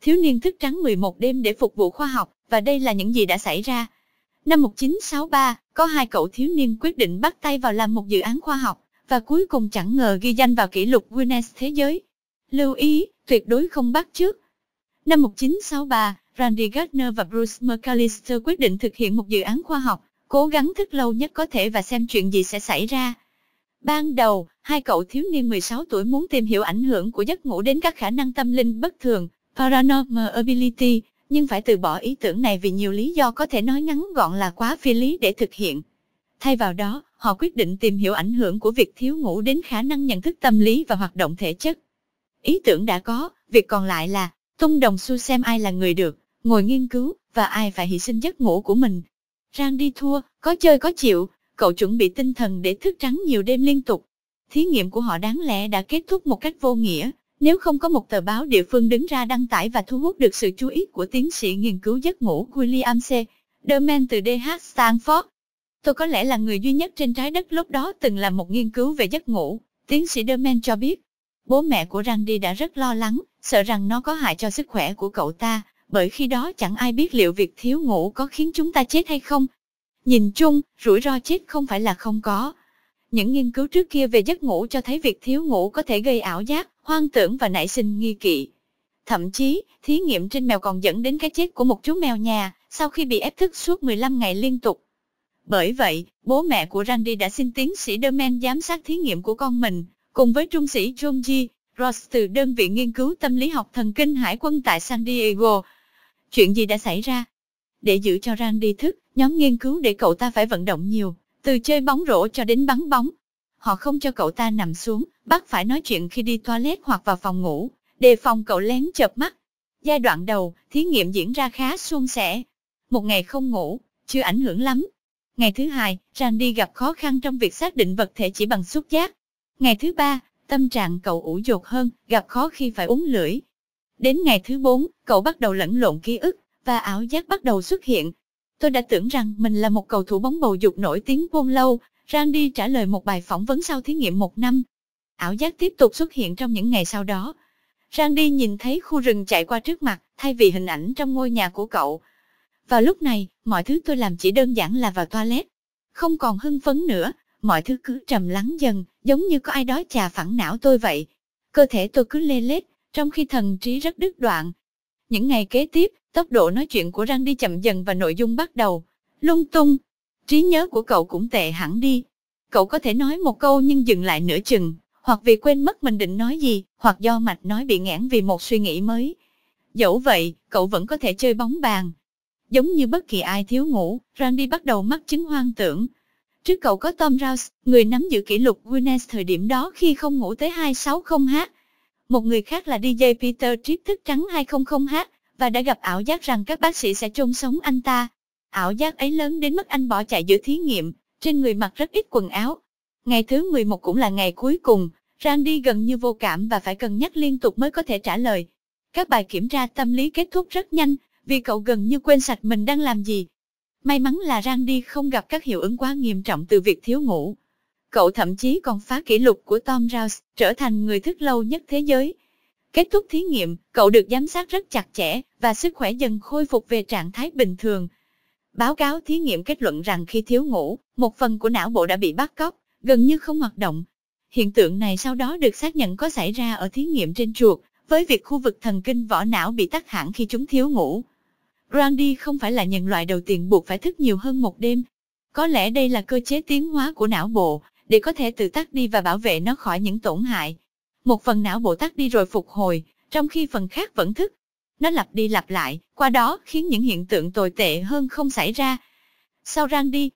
thiếu niên thức trắng 11 đêm để phục vụ khoa học, và đây là những gì đã xảy ra. Năm 1963, có hai cậu thiếu niên quyết định bắt tay vào làm một dự án khoa học, và cuối cùng chẳng ngờ ghi danh vào kỷ lục Guinness Thế giới. Lưu ý, tuyệt đối không bắt trước. Năm 1963, Randy Gardner và Bruce McAllister quyết định thực hiện một dự án khoa học, cố gắng thức lâu nhất có thể và xem chuyện gì sẽ xảy ra. Ban đầu, hai cậu thiếu niên 16 tuổi muốn tìm hiểu ảnh hưởng của giấc ngủ đến các khả năng tâm linh bất thường, Paranormal Ability, nhưng phải từ bỏ ý tưởng này vì nhiều lý do có thể nói ngắn gọn là quá phi lý để thực hiện. Thay vào đó, họ quyết định tìm hiểu ảnh hưởng của việc thiếu ngủ đến khả năng nhận thức tâm lý và hoạt động thể chất. Ý tưởng đã có, việc còn lại là tung đồng xu xem ai là người được, ngồi nghiên cứu và ai phải hy sinh giấc ngủ của mình. Rang đi thua, có chơi có chịu, cậu chuẩn bị tinh thần để thức trắng nhiều đêm liên tục. Thí nghiệm của họ đáng lẽ đã kết thúc một cách vô nghĩa, nếu không có một tờ báo địa phương đứng ra đăng tải và thu hút được sự chú ý của tiến sĩ nghiên cứu giấc ngủ William C. Derman từ DH Stanford, tôi có lẽ là người duy nhất trên trái đất lúc đó từng làm một nghiên cứu về giấc ngủ, tiến sĩ Derman cho biết. Bố mẹ của Randy đã rất lo lắng, sợ rằng nó có hại cho sức khỏe của cậu ta, bởi khi đó chẳng ai biết liệu việc thiếu ngủ có khiến chúng ta chết hay không. Nhìn chung, rủi ro chết không phải là không có, những nghiên cứu trước kia về giấc ngủ cho thấy việc thiếu ngủ có thể gây ảo giác, hoang tưởng và nảy sinh nghi kỵ. Thậm chí, thí nghiệm trên mèo còn dẫn đến cái chết của một chú mèo nhà sau khi bị ép thức suốt 15 ngày liên tục. Bởi vậy, bố mẹ của Randy đã xin tiến sĩ Derman giám sát thí nghiệm của con mình, cùng với trung sĩ John G. Ross từ đơn vị nghiên cứu tâm lý học thần kinh hải quân tại San Diego. Chuyện gì đã xảy ra? Để giữ cho Randy thức, nhóm nghiên cứu để cậu ta phải vận động nhiều, từ chơi bóng rổ cho đến bắn bóng, họ không cho cậu ta nằm xuống, bắt phải nói chuyện khi đi toilet hoặc vào phòng ngủ, đề phòng cậu lén chợp mắt. Giai đoạn đầu, thí nghiệm diễn ra khá suôn sẻ. Một ngày không ngủ, chưa ảnh hưởng lắm. Ngày thứ hai, Randy gặp khó khăn trong việc xác định vật thể chỉ bằng xúc giác. Ngày thứ ba, tâm trạng cậu ủ dột hơn, gặp khó khi phải uống lưỡi. Đến ngày thứ bốn, cậu bắt đầu lẫn lộn ký ức, và ảo giác bắt đầu xuất hiện, Tôi đã tưởng rằng mình là một cầu thủ bóng bầu dục nổi tiếng bôn lâu, Randy trả lời một bài phỏng vấn sau thí nghiệm một năm. Ảo giác tiếp tục xuất hiện trong những ngày sau đó. Randy nhìn thấy khu rừng chạy qua trước mặt, thay vì hình ảnh trong ngôi nhà của cậu. Vào lúc này, mọi thứ tôi làm chỉ đơn giản là vào toilet. Không còn hưng phấn nữa, mọi thứ cứ trầm lắng dần, giống như có ai đó chà phẳng não tôi vậy. Cơ thể tôi cứ lê lết, trong khi thần trí rất đứt đoạn. Những ngày kế tiếp, Tốc độ nói chuyện của răng đi chậm dần và nội dung bắt đầu, lung tung. Trí nhớ của cậu cũng tệ hẳn đi. Cậu có thể nói một câu nhưng dừng lại nửa chừng, hoặc vì quên mất mình định nói gì, hoặc do mạch nói bị nghẽn vì một suy nghĩ mới. Dẫu vậy, cậu vẫn có thể chơi bóng bàn. Giống như bất kỳ ai thiếu ngủ, Randy bắt đầu mắc chứng hoang tưởng. Trước cậu có Tom Rouse, người nắm giữ kỷ lục Guinness thời điểm đó khi không ngủ tới 260h. Một người khác là DJ Peter Triết thức trắng 200h, và đã gặp ảo giác rằng các bác sĩ sẽ chôn sống anh ta. Ảo giác ấy lớn đến mức anh bỏ chạy giữa thí nghiệm, trên người mặc rất ít quần áo. Ngày thứ 11 cũng là ngày cuối cùng, Randy gần như vô cảm và phải cân nhắc liên tục mới có thể trả lời. Các bài kiểm tra tâm lý kết thúc rất nhanh, vì cậu gần như quên sạch mình đang làm gì. May mắn là Randy không gặp các hiệu ứng quá nghiêm trọng từ việc thiếu ngủ. Cậu thậm chí còn phá kỷ lục của Tom Rouse, trở thành người thức lâu nhất thế giới. Kết thúc thí nghiệm, cậu được giám sát rất chặt chẽ và sức khỏe dần khôi phục về trạng thái bình thường. Báo cáo thí nghiệm kết luận rằng khi thiếu ngủ, một phần của não bộ đã bị bắt cóc, gần như không hoạt động. Hiện tượng này sau đó được xác nhận có xảy ra ở thí nghiệm trên chuột, với việc khu vực thần kinh vỏ não bị tắc hẳn khi chúng thiếu ngủ. Randy không phải là nhân loại đầu tiên buộc phải thức nhiều hơn một đêm. Có lẽ đây là cơ chế tiến hóa của não bộ, để có thể tự tắt đi và bảo vệ nó khỏi những tổn hại một phần não bộ tắt đi rồi phục hồi, trong khi phần khác vẫn thức. Nó lặp đi lặp lại, qua đó khiến những hiện tượng tồi tệ hơn không xảy ra. Sau rang đi,